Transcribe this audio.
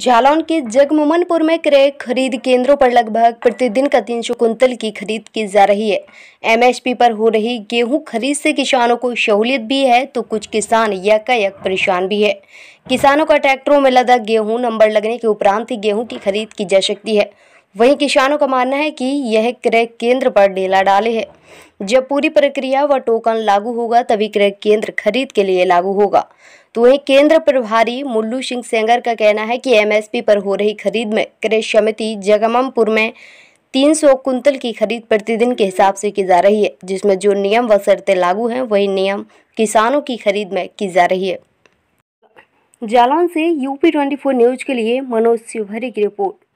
झालौन के जगमोमनपुर में क्रय खरीद केंद्रों पर लगभग प्रतिदिन का तीन सौ कुंतल की खरीद की जा रही है एमएसपी पर हो रही गेहूं खरीद से किसानों को सहूलियत भी है तो कुछ किसान यकायक परेशान भी है किसानों का ट्रैक्टरों में लदा गेहूं नंबर लगने के उपरांत ही गेहूं की खरीद की जा सकती है वहीं किसानों का मानना है कि यह क्रय केंद्र पर डेला डाले है जब पूरी प्रक्रिया व टोकन लागू होगा तभी क्रय केंद्र खरीद के लिए लागू होगा तो वही केंद्र प्रभारी मुल्लू सिंह सेंगर का कहना है कि एमएसपी पर हो रही खरीद में क्रय समिति जगममपुर में तीन सौ कुंतल की खरीद प्रतिदिन के हिसाब से की जा रही है जिसमें जो नियम व शर्तें लागू हैं वही नियम किसानों की खरीद में की जा रही है जालौन से यूपी ट्वेंटी न्यूज के लिए मनोज शिवहरी की रिपोर्ट